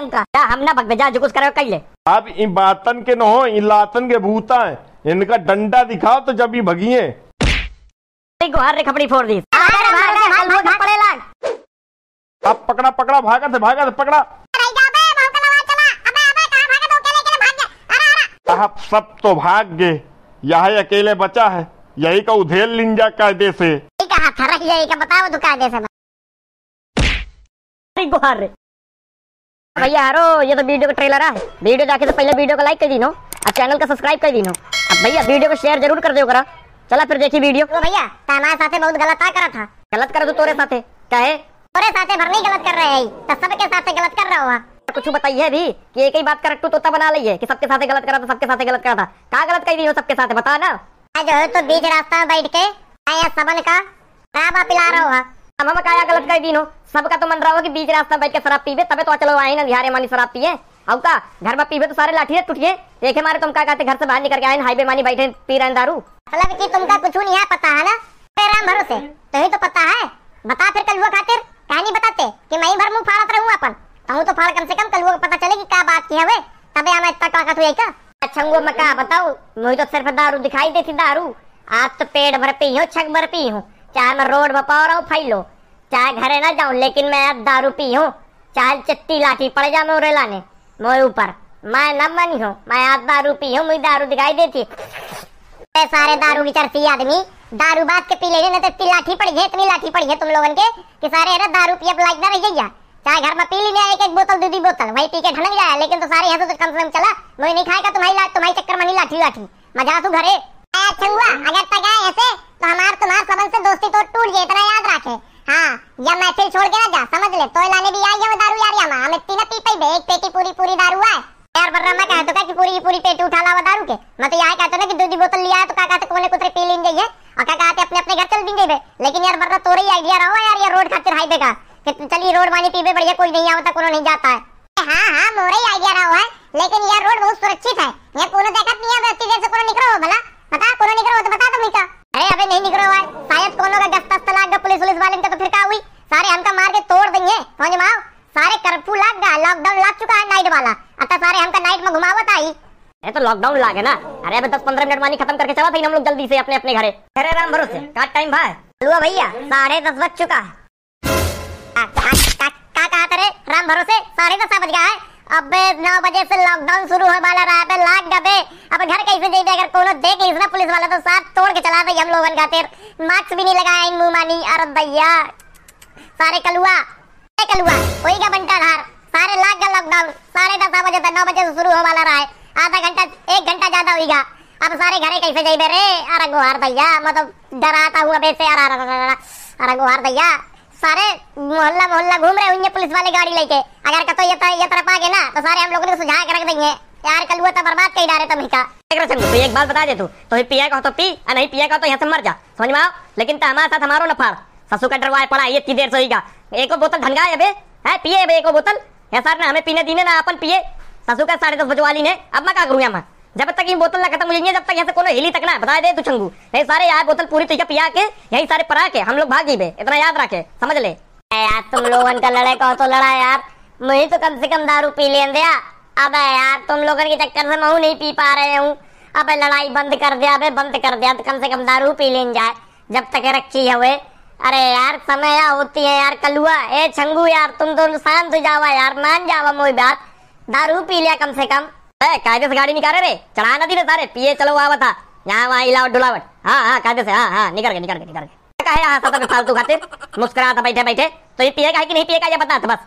इनका करो ले अब इन बातन के न हो इन लातन के भूता इनका डंडा दिखाओ तो जब ये भगिए खपड़ी फोड़ दी अब पकड़ा पकड़ा भागा थे भागा थे पकड़ा आप सब तो भाग गए यही अकेले बचा है यही का उधेल लिंजा कायदे से कहा था यही का बताओ तो कायदे से भैया यारो ये तो वीडियो का ट्रेलर है वीडियो जाके तो पहले वीडियो को लाइक कर दी और चैनल का सब्सक्राइब कर दी अब भैया वीडियो को शेयर जरूर कर दो करा चला फिर देखिए वीडियो तो भैया हमारे साथे बहुत गलत करा था गलत कर दो तो तोरे साथे कहे तोरे साथे भर नहीं गलत कर रहे हैं तो सबके साथे गलत कर रहा हुआ तो कुछ बताइए अभी कि एक ही बात कर तोता बना ली है कि सबके साथ तो गलत करा था सबके साथ गलत करा था कहा गलत कर रही हो सबके साथ बता ना जो है तो बीच रास्ता बैठ के सबन का पिला रहा हुआ अब हम काया गलत कर दीनो सबका तो मन रहा हो कि बीच रास्ता बैठ के शराब पीबे तबे तो चलो आए ना बिहारे मानी शराब पिए का घर में पीबे तो सारे लाठी टूटिए देखे मारे तुम का कहते घर से बाहर निकल के आए हाईवे मानी बैठे पी रहे दारू मतलब कि तुमका कुछ नहीं है पता है ना तेरा भरोसे तो ही तो पता है बता फिर कलुआ खातिर कहानी बताते कि मैं भर मुंह फाड़त रहूं अपन कहूं तो फाड़ कम से कम कलुआ को पता चले कि क्या बात की है वे तबे हम इतना ताकत हुई का अच्छा वो मैं का बताऊं मुझे तो सिर्फ दारू दिखाई देती दारू आज तो पेट भर पी हूं छक भर पी हूं चाहे मैं रोड पर पा रहा हूँ फैलो चाहे घरे ना जाऊँ लेकिन मैं अब दारू पी हूँ चाहे चट्टी लाठी पड़ जा मोरे लाने मोरे ऊपर मैं न मनी हूँ मैं आप दारू पी हूँ मुझे दारू दिखाई देती सारे दारू की चरसी आदमी दारू बात के पी लेने तो इतनी लाठी पड़ी है इतनी लाठी पड़ी है तुम लोगों के कि सारे है ना दारू पी अब लाइक ना रही जाइया चाहे घर में पी ली एक एक बोतल दूधी बोतल वही पी के ढनक जाए लेकिन तो सारे यहाँ तो कम से कम चला मुझे नहीं खाएगा तुम्हारी तुम्हारी चक्कर मनी लाठी लाठी मजा तू घरे अच्छा हुआ अगर तक ऐसे तो हमार तुम्हार संबंध से दोस्ती तो टूट गई इतना याद रखे हाँ जब फिर छोड़ के ना जा समझ ले तो लाने भी आई है वो दारू यार यहाँ हमें तीन पी पाई एक पेटी पूरी पूरी दारू आए यार बर्रा मैं कहता तो था कि पूरी की पूरी पेटी उठा लावा दारू के मैं तो यहाँ कहता ना कि दूधी बोतल लिया तो क्या कहते तो कोने कुतरे पी लेंगे ये और क्या कहते अपने अपने घर चल देंगे लेकिन यार बर्रा तोरे ही आइडिया रहा यार ये रोड खातिर हाईवे का कि चलिए रोड वाली पीबे बढ़िया कोई नहीं आवता तो कोनो नहीं जाता है हाँ हाँ मोरे ही आइडिया रहा है लेकिन यार रोड बहुत सुरक्षित है ये कोनो दिक्कत नहीं है बस्ती देर से कोनो निकलो भला पता कोनो निकलो तो बता तो लॉकडाउन लागे ना अरे अब दस पंद्रह मिनट पानी खत्म करके चला था हम लोग जल्दी से अपने अपने घरे अरे राम भरोसे का टाइम भाई हलुआ भैया साढ़े दस बज चुका है राम भरोसे साढ़े दस बज गया है अब नौ बजे से लॉकडाउन शुरू होने वाला रहा है लाख डबे अब घर कैसे जाइए अगर कोनो देख लीस ना पुलिस वाला तो साथ तोड़ के चला दे हम लोगन का तेर मास्क भी नहीं लगाया इन मुंह मानी अरे भैया सारे कलुआ कलुआ कोई का बंटा धार सारे लाख का लॉकडाउन साढ़े दस बजे से नौ बजे से शुरू होने वाला रहा है आधा घंटा एक घंटा ज्यादा होगा अब सारे घरे कैसे जाए रे अरे गुहार भैया मतलब डराता हुआ बेसे अरे गुहार भैया सारे मोहल्ला मोहल्ला घूम रहे होंगे पुलिस वाले गाड़ी लेके अगर कतो ये ये तरफ आगे ना तो सारे हम लोगों ने तो सुझा के रख देंगे यार कल हुआ तो बर्बाद कहीं डाले तभी का तो एक बात बता दे तू तो पिया का तो पी और नहीं पिया का तो यहाँ से मर जा समझ में आओ लेकिन तो हमारे साथ हमारो नफार ससु का डरवाए पड़ा ये इतनी देर से होगा एक बोतल ढंगा है बे है पिए बे एको बोतल यार सर ना हमें पीने दीने ना अपन पिए ससुर का साढ़े दस बजवाली ने अब मैं क्या करूँ यहाँ जब तक ये बोतल ना खत्म हो जाएंगे जब तक यहाँ से कोई हिली तक ना बता दे तू चंगू नहीं सारे यहाँ बोतल पूरी तरीके पिया के यही सारे परा के हम लोग भाग बे इतना याद रखे समझ ले यार तुम लोग उनका लड़े कहो तो लड़ा यार मुझे तो कम से कम दारू पी ले दिया अब यार तुम लोग के चक्कर से मैं नहीं पी पा रहे हूँ अब लड़ाई बंद कर दिया अब बंद कर दिया तो कम से कम दारू पी लेन जाए जब तक रखी है वे अरे यार समय होती है यार कलुआ ए छंगू यार तुम तो शांत हो जावा यार मान जावा मोई बात दारू पी लिया कम से कम कायदे से गाड़ी निकाले रे चढ़ा नदी रे सारे पिए चलो वहाँ बता यहाँ वहाँ इलावट डुलावट हाँ हाँ कायदे से हाँ हाँ निकल गए निकल गए निकल गए कहे यहाँ सब फालतू खातिर मुस्कुरा बैठे बैठे तो ये पिएगा कि नहीं पिएगा ये बता तो बस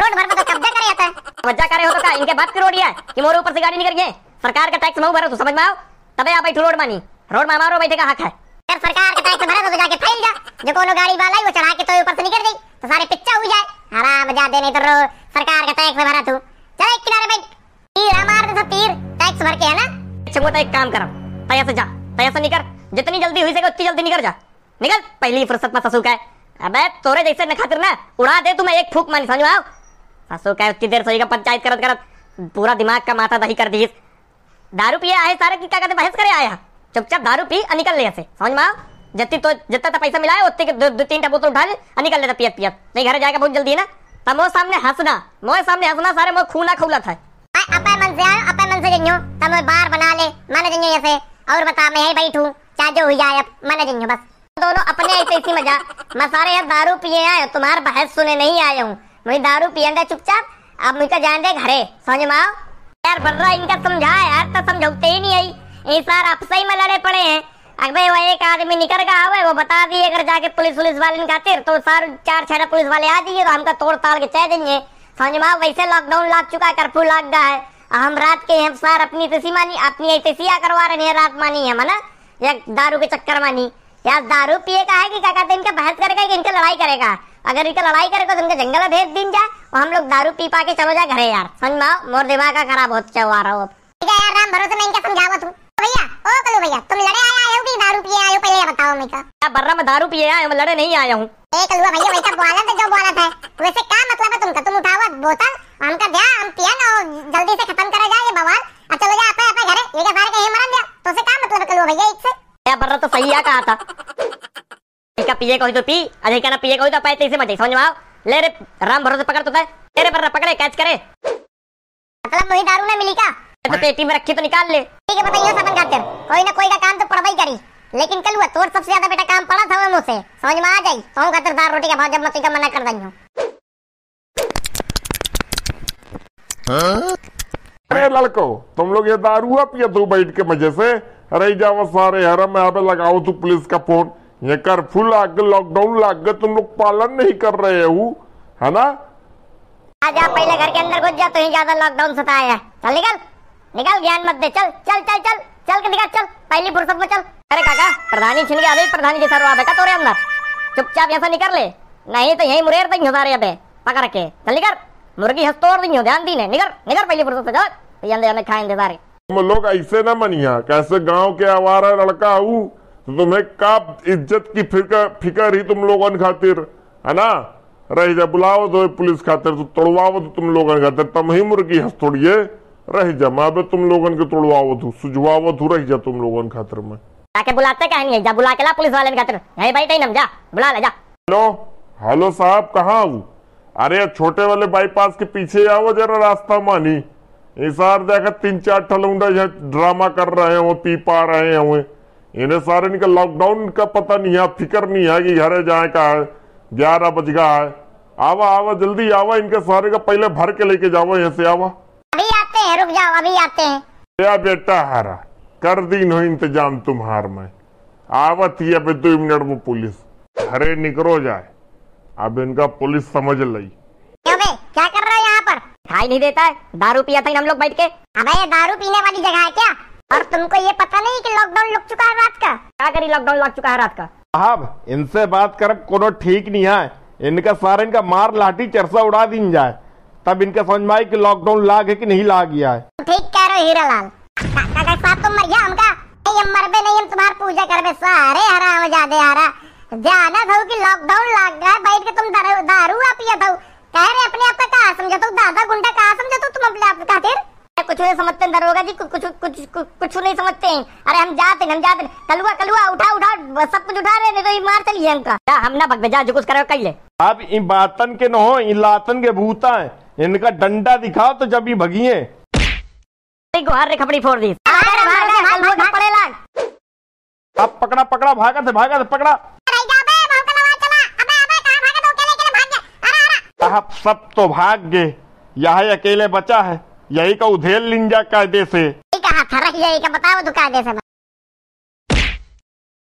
रोड भर में तो कब्जा करे जाता है कब्जा करे हो तो का इनके बाप की रोड है कि मोर ऊपर से गाड़ी निकल गए सरकार का टैक्स मऊ भरो तो समझ में आओ तबे आप बैठो रोड मानी रोड में मारो बैठे का हक है यार सरकार का टैक्स भरा तो जाके फैल जा जो कोनो गाड़ी वाला है वो चढ़ा के तो ऊपर से निकल गई तो सारे पिक्चर हो जाए हराम जा दे नहीं तो सरकार का टैक्स भरा तू चंगो एक काम कर तैयार से जा तैयार से निकल जितनी जल्दी हुई सके उतनी जल्दी निकल जा निकल पहली फुर्सत में ससुर का है अबे तोरे जैसे न खातिर ना उड़ा दे तुम्हें एक फूक मान समझ आओ ससुर का उतनी देर सोएगा पंचायत करत करत पूरा दिमाग का माथा दही कर दी दारू पिए आए सारे की क्या कहते बहस करे आया चुपचाप दारू पी और निकल लिया से समझ में आओ जितनी तो जितना तो पैसा मिला है उतने दो, दो तीन बोतल उठा ले और निकल लेता तो पियत पियत नहीं घर जाएगा बहुत जल्दी है ना तब तो मोह सामने हंसना मोह सामने हंसना सारे मोह खूना खूला था अपने मन से अपने से जइयो तब बार बना ले मन जइयो ऐसे और बता मैं यही बैठू चाहे जो हो जाए अब मन जइयो बस दोनों अपने ऐसे इसी मजा मैं सारे यार दारू पिए आए तुम्हार बहस सुने नहीं आया हूँ मैं दारू पियेगा चुपचाप अब मुझे जान दे घरे समझ में आओ यार बर्रा इनका समझा यार तो समझौते ही नहीं आई ये बार आपसे ही में लड़े पड़े हैं अगर वो एक आदमी निकल गया हुआ वो बता दिए अगर जाके पुलिस पुलिस वाले इनका खातिर तो सर चार छह पुलिस वाले आ जाइए तो हमका तोड़ ताड़ के चाह देंगे समझ में वैसे लॉकडाउन लग चुका है कर्फ्यू लग गया है हम रात के हम सार अपनी तसी मानी अपनी ऐसे सिया करवा रहे हैं रात मानी है मना या दारू के चक्कर मानी या दारू पिए का है कि क्या कहते इनका बहस करेगा कि इनका लड़ाई करेगा अगर इनका लड़ाई करेगा तो इनका जंगल भेज दिन जाए और तो हम लोग दारू पी पा के चलो जाए घरे यार समझ माओ मोर दिमाग का खराब होता हुआ रहा हूँ यार राम भरोसे में इनका समझावा तू भैया ओ कलू भैया तुम लड़े आया आए हो कि दारू पिए आए हो पहले ये बताओ मेरे को क्या बर्रा मैं दारू पिए आया हूं लड़े नहीं आया हूं ए कलूआ भैया वैसा बोला था जो बोला था वैसे क्या मतलब है तुमका तुम उठाओ बोतल हम का दिया हम पिया ना जल्दी से खत्म करा जाए ये बवाल अब चलो जा अपने अपने घर ये के बारे ही मरन दिया तो से का मतलब कर लो भैया एक से या बर तो सही आ कहा था इनका पिए कोई तो पी अरे का ना पिए कोई तो पाए तो से मजे समझ में आओ ले रे राम भरोसे पकड़ तो है ले रे बर्रा पकड़े कैच करे मतलब मुझे दारू ना मिली का तो पेटी में रखी तो निकाल ले ठीक है बताइयो सपन खातिर कोई ना कोई का काम तो पड़वाई करी लेकिन कल हुआ तोर सबसे ज्यादा बेटा काम पड़ा था वो मुझसे समझ में आ जाई तो खातिर रोटी का भाव जब मैं तुझे मना कर दी हूँ अरे लड़को तुम लोग ये दारू पिए तू बैठ के मजे से अरे जाओ सारे हरम यहाँ पे लगाओ तू तो पुलिस का फोन ये कर्फ्यू लाग गए लॉकडाउन लाग गए तुम लोग पालन नहीं कर रहे हो है ना आजा पहले घर के अंदर घुस जा तो ही ज्यादा लॉकडाउन सताया है चल निकल निकल ज्ञान मत दे चल चल चल चल चल के निकल चल पहली फुर्सत में चल अरे काका प्रधानी छिन गया प्रधानी जैसा रुआ बेटा तोरे अंदर चुपचाप ऐसा निकल ले नहीं तो यही मुरेर तक घुसा रहे अबे पकड़ के चल निकल मुर्गी हस्तोर दी हो ध्यान दी ने निगर निगर पहली फुर्सत से जात यंदे यंदे खाएंदे सारे तुम लोग ऐसे ना मनिया कैसे गांव के आवारा लड़का हूँ तो तुम्हें का इज्जत की फिकर फिकर ही तुम लोगन खातिर है ना रह जा बुलाओ तो पुलिस खातिर तो तोड़वाओ तो तुम लोगन खातिर तम ही मुर्गी हंस तोड़िए रह जा माँ बे तुम लोगों के तोड़वाओ तो सुझवाओ तो रह जा तुम लोगन खातिर में आके बुलाते कहे नहीं जा बुला के ला पुलिस वाले खातिर यहीं बैठे ही नम जा बुला ले जा हेलो हेलो साहब कहाँ हूँ अरे छोटे वाले बाईपास के पीछे आओ जरा रास्ता मानी बार देखा तीन चार ठलुंडा यहाँ ड्रामा कर रहे वो पी पा रहे वो इन्हें सारे इनका लॉकडाउन का पता नहीं है फिक्र नहीं है कि घर जाए का है ग्यारह बज गया है आवा आवा जल्दी आवा इनके सारे का पहले भर के लेके जाओ यहाँ से आवा अभी आते हैं रुक जाओ अभी आते हैं क्या बेटा हरा कर दी नो इंतजाम तुम्हार में आवा थी अभी दो मिनट में पुलिस घरे निकलो जाए अब इनका पुलिस समझ लई अबे क्या कर रहा है यहाँ पर खाई नहीं देता है दारू पिया था हम लोग बैठ के अबे ये दारू पीने वाली जगह है क्या और तुमको ये पता नहीं कि लॉकडाउन लग चुका है रात का क्या करी लॉकडाउन लग चुका है रात का साहब इनसे बात कर कोनो ठीक नहीं है इनका सारे इनका मार लाठी चरसा उड़ा दी जाए तब इनका समझ में आए की लॉकडाउन लाग है की नहीं ला गया है ठीक कह रहे हो हीरालाल साहब तुम तो मर गया हमका नहीं हम मरबे नहीं हम तुम्हारी पूजा करबे सारे हरा हो जाते हरा जाना था कि लॉकडाउन लग गया बैठ के तुम दारू आ पिया था कह रहे अपने आप का कहा समझा तो दादा गुंडा कहा समझा तो तुम अपने आप का खातिर कुछ नहीं समझते दरोगा जी कुछ कुछ कुछ नहीं समझते हैं अरे हम जाते हैं हम जाते हैं कलुआ कलुआ उठा उठा सब कुछ उठा रहे हैं तो मार चली है हमका हम ना भग जा जो कुछ करो कर ले अब इन बातन के न हो इन लातन के भूता है इनका डंडा दिखाओ तो जब ये भगिए गुहार रे खपड़ी फोड़ दी अब पकड़ा पकड़ा भागा थे भागा थे पकड़ा आप सब तो भाग गए यहाँ अकेले बचा है यही का उधेल लिंजा कायदे से कहा था यही का बताओ कायदे से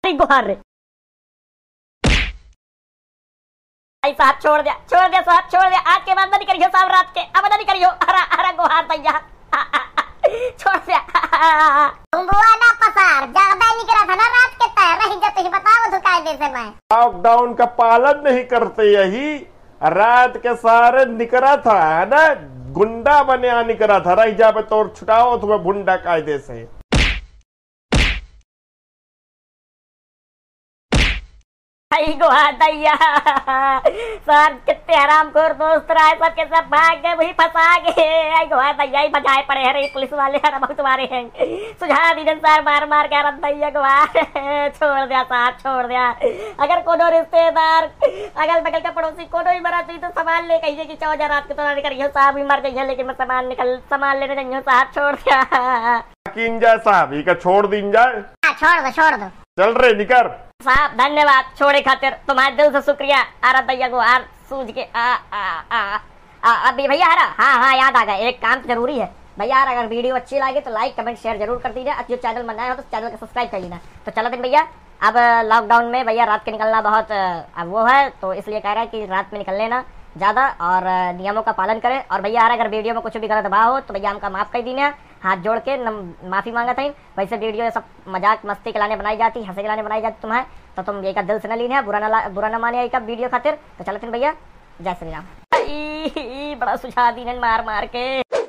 भाई साहब छोड़ दिया छोड़ दिया साहब छोड़ दिया आज के बाद नहीं करियो साहब रात के अब नहीं करियो हरा हरा गुहार भैया छोड़ दिया ना पसार ज्यादा था ना रात के तय रही बताओ कायदे से मैं लॉकडाउन का पालन नहीं करते यही रात के सारे निकरा था है ना गुंडा बने निकरा था रही जा तो छुटाओ तुम्हें भुंडा कायदे से कितने हराम खोर दोस्त सब के सब भाग गए वही फंसा गए आई दैया ही बजाए पड़े पुलिस वाले हर तुम्हारे हैं मार मार के दैया छोड़ दिया छोड़ दिया अगर कोनो रिश्तेदार अगल बगल का पड़ोसी कोनो भी मरा चाहिए तो सामान ले कहिए कि चौदह रात को तुम्हारे करिए साहब भी मर है लेकिन मैं सामान निकल सामान लेने जाइए साहब छोड़ दिया छोड़ जाए हाँ, छोड़ दो छोड़ दो चल रहे निकर साहब धन्यवाद छोड़े खातिर तुम्हारे दिल से शुक्रिया आरा भैया को आर सूझ के आ आ आ आ अभी भैया हरा हाँ हाँ याद आ गया एक काम तो जरूरी है भैया यार अगर वीडियो अच्छी लगे तो लाइक कमेंट शेयर जरूर कर दीजिए अच्छी चैनल बनाया हो तो चैनल को सब्सक्राइब कर लेना तो चलो देख भैया अब लॉकडाउन में भैया रात के निकलना बहुत अब वो है तो इसलिए कह रहा है कि रात में निकल लेना ज़्यादा और नियमों का पालन करें और भैया यार अगर वीडियो में कुछ भी गलत भाव हो तो भैया हमका माफ़ कर देना हाथ जोड़ के माफ़ी मांगा था वैसे वीडियो सब मजाक मस्ती के लाने बनाई जाती हंसे के लाने बनाई जाती तुम्हें तो तुम एक दिल से न लीन है बुरा ना बुरा ना माने का वीडियो खातिर तो चलो फिर भैया जय श्री राम बड़ा सुझा दी मार मार के